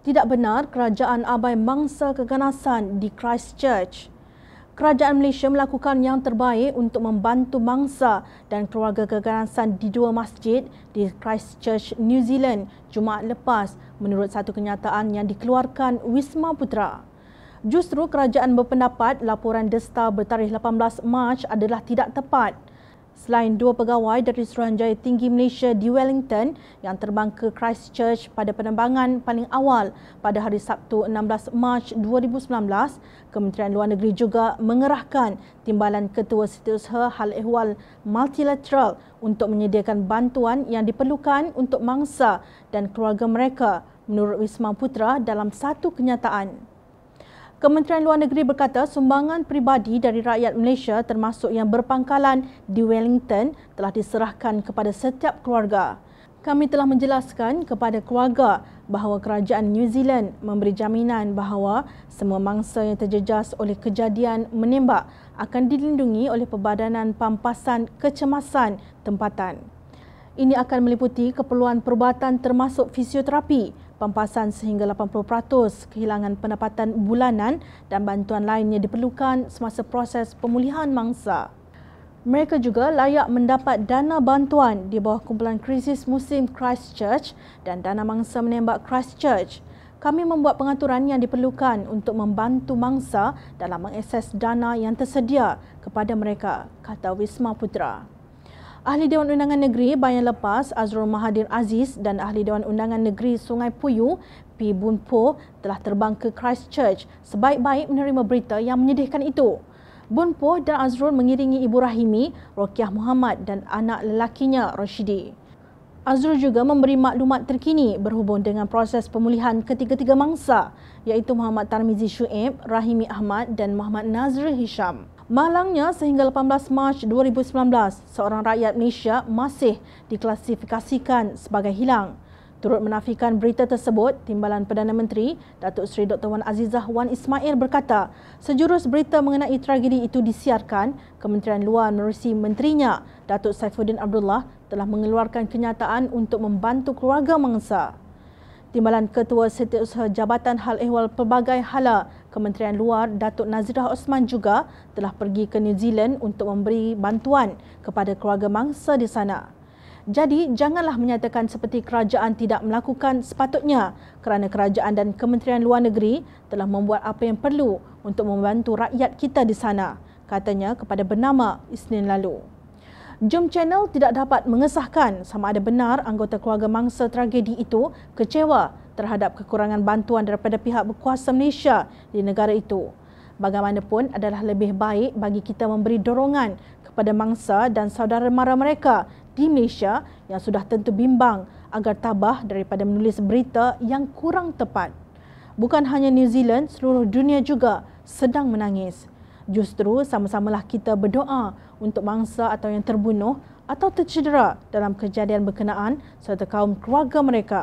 tidak benar kerajaan abai mangsa keganasan di Christchurch. Kerajaan Malaysia melakukan yang terbaik untuk membantu mangsa dan keluarga keganasan di dua masjid di Christchurch, New Zealand Jumaat lepas menurut satu kenyataan yang dikeluarkan Wisma Putra. Justru kerajaan berpendapat laporan desta bertarikh 18 Mac adalah tidak tepat. Selain dua pegawai dari Suruhanjaya Tinggi Malaysia di Wellington yang terbang ke Christchurch pada penerbangan paling awal pada hari Sabtu 16 Mac 2019, Kementerian Luar Negeri juga mengerahkan timbalan Ketua Setiausaha Hal Ehwal Multilateral untuk menyediakan bantuan yang diperlukan untuk mangsa dan keluarga mereka menurut Wisma Putra dalam satu kenyataan. Kementerian Luar Negeri berkata sumbangan peribadi dari rakyat Malaysia termasuk yang berpangkalan di Wellington telah diserahkan kepada setiap keluarga. Kami telah menjelaskan kepada keluarga bahawa kerajaan New Zealand memberi jaminan bahawa semua mangsa yang terjejas oleh kejadian menembak akan dilindungi oleh Perbadanan Pampasan Kecemasan Tempatan. Ini akan meliputi keperluan perubatan termasuk fisioterapi, pampasan sehingga 80% kehilangan pendapatan bulanan dan bantuan lainnya diperlukan semasa proses pemulihan mangsa. Mereka juga layak mendapat dana bantuan di bawah kumpulan krisis musim Christchurch dan dana mangsa menembak Christchurch. Kami membuat pengaturan yang diperlukan untuk membantu mangsa dalam mengakses dana yang tersedia kepada mereka, kata Wisma Putra. Ahli Dewan Undangan Negeri Bayan Lepas Azrul Mahadir Aziz dan Ahli Dewan Undangan Negeri Sungai Puyuh P. Bun Po telah terbang ke Christchurch sebaik-baik menerima berita yang menyedihkan itu. Bun Po dan Azrul mengiringi Ibu Rahimi, Rokiah Muhammad dan anak lelakinya Rashidi. Azrul juga memberi maklumat terkini berhubung dengan proses pemulihan ketiga-tiga mangsa iaitu Muhammad Tarmizi Shuib, Rahimi Ahmad dan Muhammad Nazrul Hisham. Malangnya sehingga 18 Mac 2019, seorang rakyat Malaysia masih diklasifikasikan sebagai hilang. Turut menafikan berita tersebut, Timbalan Perdana Menteri Datuk Seri Dr. Wan Azizah Wan Ismail berkata, sejurus berita mengenai tragedi itu disiarkan, Kementerian Luar menerusi menterinya, Datuk Saifuddin Abdullah telah mengeluarkan kenyataan untuk membantu keluarga mangsa. Timbalan Ketua Setiausaha Jabatan Hal Ehwal Pelbagai Hala, Kementerian Luar Datuk Nazirah Osman juga telah pergi ke New Zealand untuk memberi bantuan kepada keluarga mangsa di sana. Jadi janganlah menyatakan seperti kerajaan tidak melakukan sepatutnya kerana kerajaan dan Kementerian Luar Negeri telah membuat apa yang perlu untuk membantu rakyat kita di sana, katanya kepada Bernama Isnin lalu. Jom Channel tidak dapat mengesahkan sama ada benar anggota keluarga mangsa tragedi itu kecewa terhadap kekurangan bantuan daripada pihak berkuasa Malaysia di negara itu. Bagaimanapun adalah lebih baik bagi kita memberi dorongan kepada mangsa dan saudara mara mereka di Malaysia yang sudah tentu bimbang agar tabah daripada menulis berita yang kurang tepat. Bukan hanya New Zealand, seluruh dunia juga sedang menangis. Justru sama-samalah kita berdoa untuk mangsa atau yang terbunuh atau tercedera dalam kejadian berkenaan serta kaum keluarga mereka.